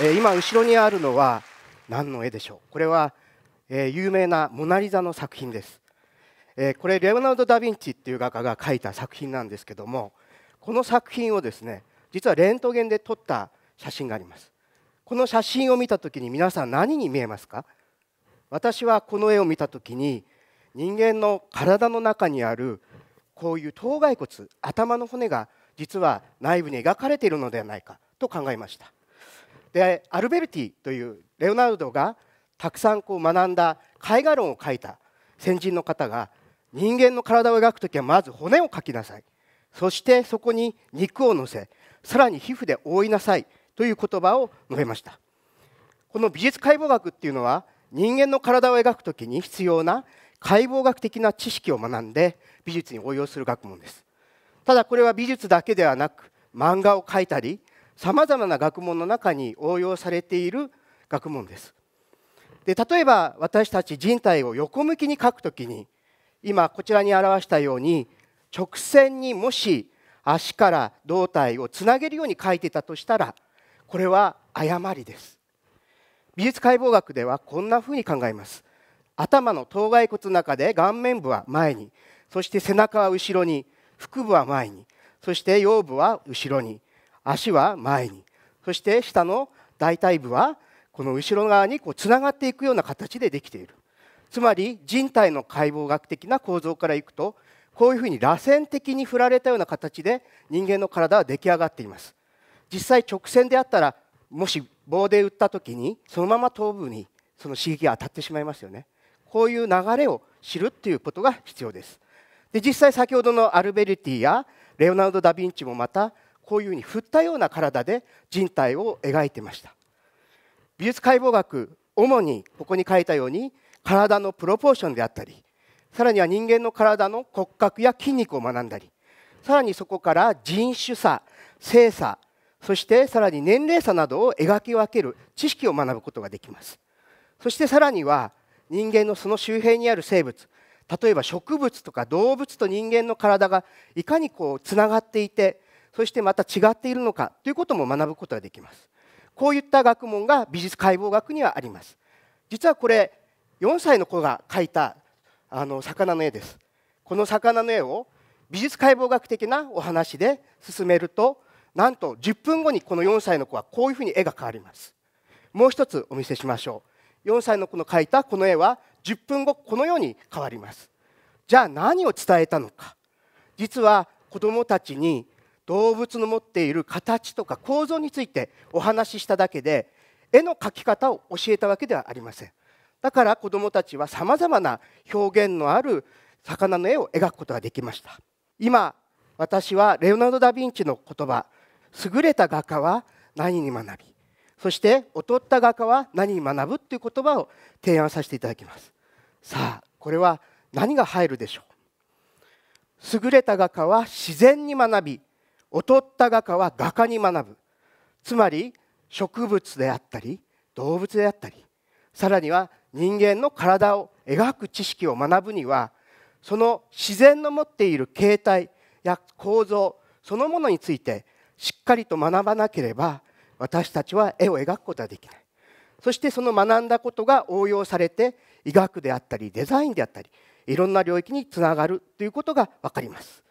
え今後ろにあるのは何の絵でしょうこれは、え有名な「モナ・リザ」の作品です、えこれレオナルド・ダ・ヴィンチっていう画家が描いた作品なんですけどもこの作品をですね実はレントゲンで撮った写真がありますこの写真を見た時に皆さん何に見えますか私はこの絵を見た時に人間の体の中にあるこういう頭蓋骨頭の骨が実は内部に描かれているのではないかと考えましたでアルベルティというレオナルドがたくさんこう学んだ絵画論を書いた先人の方が人間の体を描く時はまず骨を描きなさいそしてそこに肉を乗せさらに皮膚で覆いなさいという言葉を述べましたこの美術解剖学っていうのは人間の体を描く時に必要な解剖学的な知識を学んで美術に応用する学問ですただこれは美術だけではなく漫画を描いたりさまざまな学問の中に応用されている学問です。で例えば私たち人体を横向きに書くときに今こちらに表したように直線にもし足から胴体をつなげるように書いてたとしたらこれは誤りです美術解剖学ではこんなふうに考えます頭の頭蓋骨の中で顔面部は前にそして背中は後ろに腹部は前にそして腰部は後ろに足は前にそして下の大腿部はこの後ろ側にこうつながっていくような形でできているつまり人体の解剖学的な構造からいくとこういうふうに螺旋的に振られたような形で人間の体は出来上がっています実際直線であったらもし棒で打った時にそのまま頭部にその刺激が当たってしまいますよねこういう流れを知るっていうことが必要ですで実際先ほどのアルベルティやレオナルド・ダ・ヴィンチもまたこういうふうに振ったような体で人体を描いてました美術解剖学主にここに書いたように体のプロポーションであったりさらには人間の体の骨格や筋肉を学んだりさらにそこから人種差性差そしてさらに年齢差などを描き分ける知識を学ぶことができますそしてさらには人間のその周辺にある生物例えば植物とか動物と人間の体がいかにこうつながっていてそしてまた違っているのかということも学ぶことができますこういった学問が美術解剖学にはあります実はこれ4歳の子が描いたあの魚の絵ですこの魚の絵を美術解剖学的なお話で進めるとなんと10分後にこの4歳の子はこういうふうに絵が変わりますもう一つお見せしましょう4歳の子の描いたこの絵は10分後このように変わりますじゃあ何を伝えたのか実は子どもたちに動物の持っている形とか構造についてお話ししただけで絵の描き方を教えたわけではありませんだから子どもたちはさまざまな表現のある魚の絵を描くことができました今私はレオナルド・ダ・ヴィンチの言葉優れた画家は何に学びそして劣った画家は何に学ぶという言葉を提案させていただきますさあこれは何が入るでしょう優れた画家は自然に学び劣った画家は画家に学ぶつまり植物であったり動物であったりさらには人間の体を描く知識を学ぶにはその自然の持っている形態や構造そのものについてしっかりと学ばなければ私たちは絵を描くことはできないそしてその学んだことが応用されて医学であったりデザインであったりいろんな領域につながるということが分かります